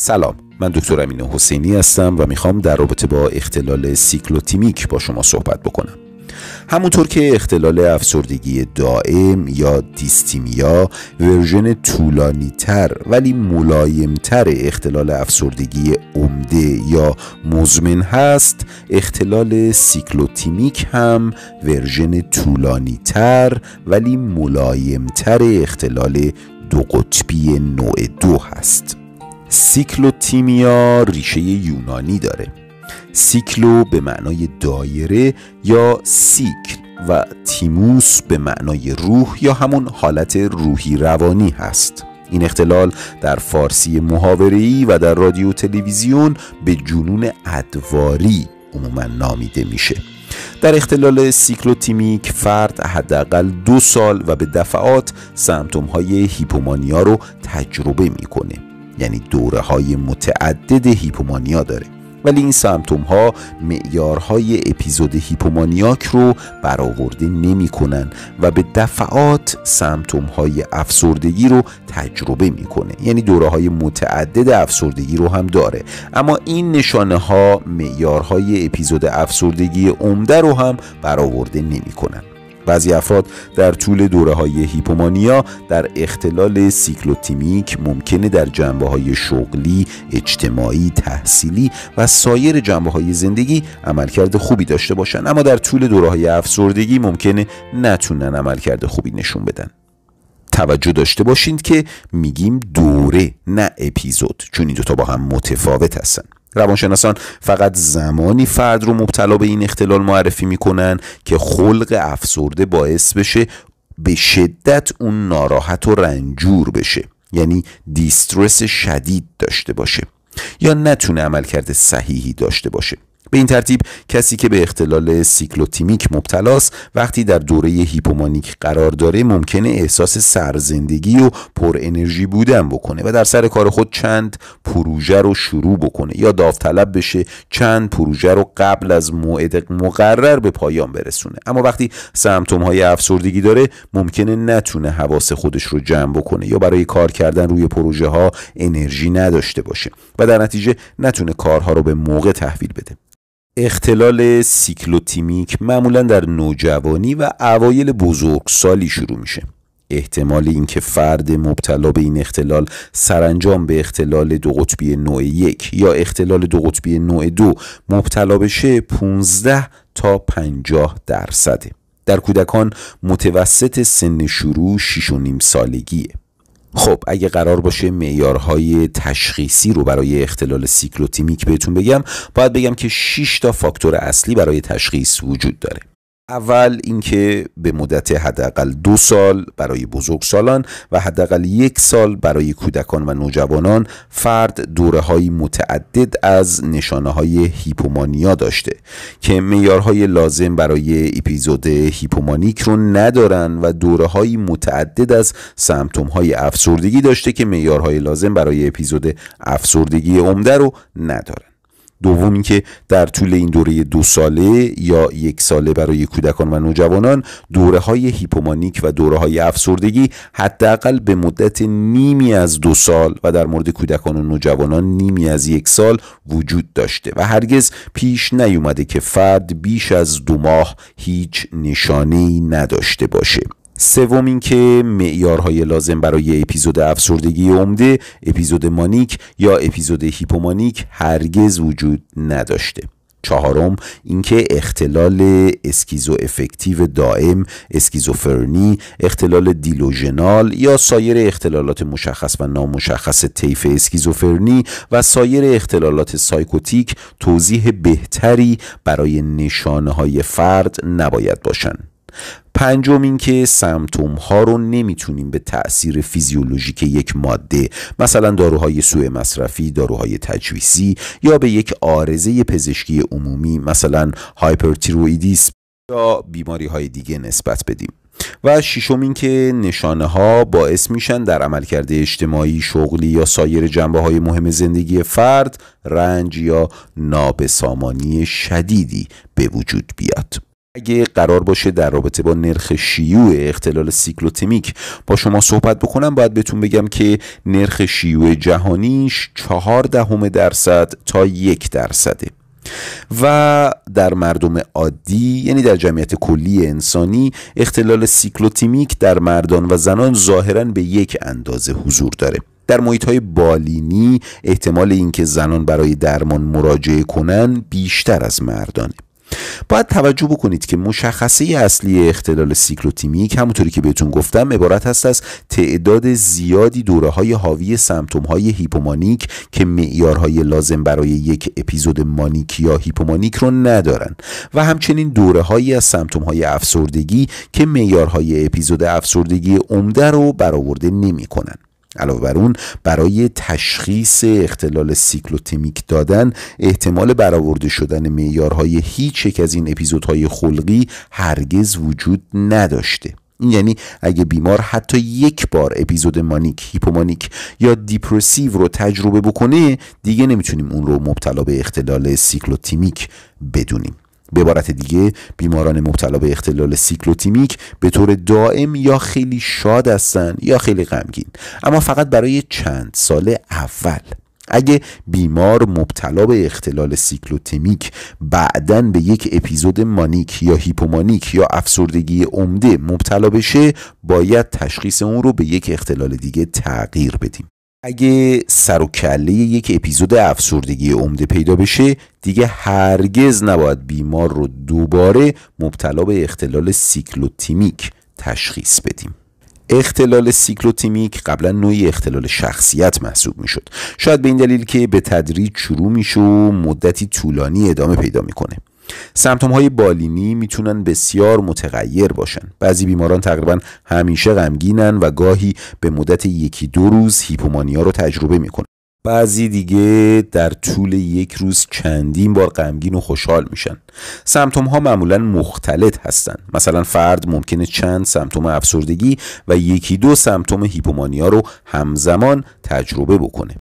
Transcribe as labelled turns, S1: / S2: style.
S1: سلام من دکتر امین حسینی هستم و میخوام در رابطه با اختلال سیکلوتیمیک با شما صحبت بکنم همونطور که اختلال افسردگی دائم یا دیستیمیا ورژن طولانی تر ولی ملایم تر اختلال افسردگی عمده یا مزمن هست اختلال سیکلوتیمیک هم ورژن طولانی تر ولی ملایم تر اختلال دو قطبی نوع دو هست سیکلوتیمیا ریشه یونانی داره سیکلو به معنای دایره یا سیکل و تیموس به معنای روح یا همون حالت روحی روانی هست این اختلال در فارسی محاورهی و در رادیو تلویزیون به جنون ادواری عموما نامیده میشه در اختلال سیکلوتیمیک فرد حداقل دو سال و به دفعات سمتوم های هیپومانیا رو تجربه میکنه یعنی دوره های متعدد هیپومانیا داره ولی این سمتوم ها معیارهای اپیزود هیپومانیاک رو برآورده نمی کنن و به دفعات سمتوم های افسردگی رو تجربه میکنه یعنی دوره های متعدد افسردگی رو هم داره اما این نشانه ها معیارهای اپیزود افسردگی عمده رو هم برآورده نمی کنن. بعضی افراد در طول دوره های هیپومانیا در اختلال سیکلوتیمیک ممکنه در جنبه های شغلی، اجتماعی، تحصیلی و سایر جنبه های زندگی عملکرد خوبی داشته باشن اما در طول دوره های افسردگی ممکنه نتونن عملکرد خوبی نشون بدن توجه داشته باشید که میگیم دوره نه اپیزود چون این دوتا با هم متفاوت هستن روانشناسان فقط زمانی فرد رو مبتلا به این اختلال معرفی میکنن که خلق افسرده باعث بشه به شدت اون ناراحت و رنجور بشه یعنی دیسترس شدید داشته باشه یا نتونه عملکرد صحیحی داشته باشه به این ترتیب کسی که به اختلال سیکلوتیمیک مبتلاست وقتی در دوره هیپومانیک قرار داره ممکنه احساس سرزندگی و پر انرژی بودن بکنه و در سر کار خود چند پروژه رو شروع بکنه یا داوطلب بشه چند پروژه رو قبل از موعد مقرر به پایان برسونه اما وقتی سمتوم های افسردگی داره ممکنه نتونه حواس خودش رو جمع بکنه یا برای کار کردن روی پروژه ها انرژی نداشته باشه و در نتیجه نتونه کارها رو به موقع تحویل بده اختلال سیکلوتیمیک معمولا در نوجوانی و اوایل بزرگسالی شروع میشه احتمال اینکه فرد مبتلا به این اختلال سرانجام به اختلال دو قطبی نوع یک یا اختلال دو قطبی نوع دو مبتلا بشه 15 تا 50 درصده در کودکان متوسط سن شروع 6.5 سالگیه خب اگه قرار باشه معیارهای تشخیصی رو برای اختلال سیکلوتیمیک بهتون بگم باید بگم که 6 تا فاکتور اصلی برای تشخیص وجود داره اول اینکه به مدت حداقل دو سال برای بزرگسالان و حداقل یک سال برای کودکان و نوجوانان فرد دوره های متعدد از نشانه های هیپومانیا داشته که میارهای لازم برای اپیزود هیپومانیک رو ندارن و دوره های متعدد از سمتوم های افسردگی داشته که میارهای لازم برای اپیزود افسردگی عمده رو ندارن دوم که در طول این دوره دو ساله یا یک ساله برای کودکان و نوجوانان دوره های هیپومانیک و دوره های افسردگی حداقل به مدت نیمی از دو سال و در مورد کودکان و نوجوانان نیمی از یک سال وجود داشته و هرگز پیش نیومده که فرد بیش از دو ماه هیچ نشانه ای نداشته باشه سوم اینکه معیارهای لازم برای اپیزود افسردگی عمده اپیزود مانیک یا اپیزود هیپومانیک هرگز وجود نداشته چهارم اینکه اختلال اسکیزو افکتیو دائم اسکیزوفرنی اختلال دیلوژنال یا سایر اختلالات مشخص و نامشخص طیف اسکیزوفرنی و سایر اختلالات سایکوتیک توضیح بهتری برای نشانه های فرد نباید باشند پنجم اینکه سمتوم ها رو نمیتونیم به تاثیر فیزیولوژیک یک ماده مثلا داروهای سوء مصرفی داروهای تجویزی یا به یک آرزه پزشکی عمومی مثلا هایپرتیروئیدیس یا بیماری های دیگه نسبت بدیم و ششم اینکه نشانه ها باعث میشن در عملکرد اجتماعی شغلی یا سایر جنبه های مهم زندگی فرد رنج یا نابسامانی شدیدی به وجود بیاد اگه قرار باشه در رابطه با نرخ شیوع اختلال سیکلوتمیک با شما صحبت بکنم باید بهتون بگم که نرخ شیوع جهانیش چهار دهم درصد تا یک درصده و در مردم عادی یعنی در جمعیت کلی انسانی اختلال سیکلوتیمیک در مردان و زنان ظاهرا به یک اندازه حضور داره در محیط های بالینی احتمال اینکه زنان برای درمان مراجعه کنند بیشتر از مردانه باید توجه بکنید که مشخصه اصلی اختلال سیکلوتیمیک همونطوری که بهتون گفتم عبارت هست از تعداد زیادی دوره های حاوی سمتوم های هیپومانیک که معیارهای لازم برای یک اپیزود مانیک یا هیپومانیک رو ندارن و همچنین دوره از سمتوم های افسردگی که معیارهای اپیزود افسردگی عمده رو برآورده نمیکنن علاوه بر اون برای تشخیص اختلال سیکلوتیمیک دادن احتمال برآورده شدن معیارهای هیچ یک از این اپیزودهای خلقی هرگز وجود نداشته این یعنی اگه بیمار حتی یک بار اپیزود مانیک، هیپومانیک یا دیپرسیو رو تجربه بکنه دیگه نمیتونیم اون رو مبتلا به اختلال سیکلوتیمیک بدونیم به عبارت دیگه بیماران مبتلا به اختلال سیکلوتیمیک به طور دائم یا خیلی شاد هستند یا خیلی غمگین اما فقط برای چند سال اول اگه بیمار مبتلا به اختلال سیکلوتیمیک بعدا به یک اپیزود مانیک یا هیپومانیک یا افسردگی عمده مبتلا بشه باید تشخیص اون رو به یک اختلال دیگه تغییر بدیم اگه سر و کله یک اپیزود افسردگی عمده پیدا بشه دیگه هرگز نباید بیمار رو دوباره مبتلا به اختلال سیکلوتیمیک تشخیص بدیم اختلال سیکلوتیمیک قبلا نوعی اختلال شخصیت محسوب میشد شاید به این دلیل که به تدریج شروع میشه و مدتی طولانی ادامه پیدا میکنه سمتوم های بالینی میتونن بسیار متغیر باشن بعضی بیماران تقریبا همیشه غمگینن و گاهی به مدت یکی دو روز هیپومانیا رو تجربه میکنن بعضی دیگه در طول یک روز چندین بار غمگین و خوشحال میشن سمتوم ها معمولا مختلط هستند مثلا فرد ممکنه چند سمتوم افسردگی و یکی دو سمتوم هیپومانیا رو همزمان تجربه بکنه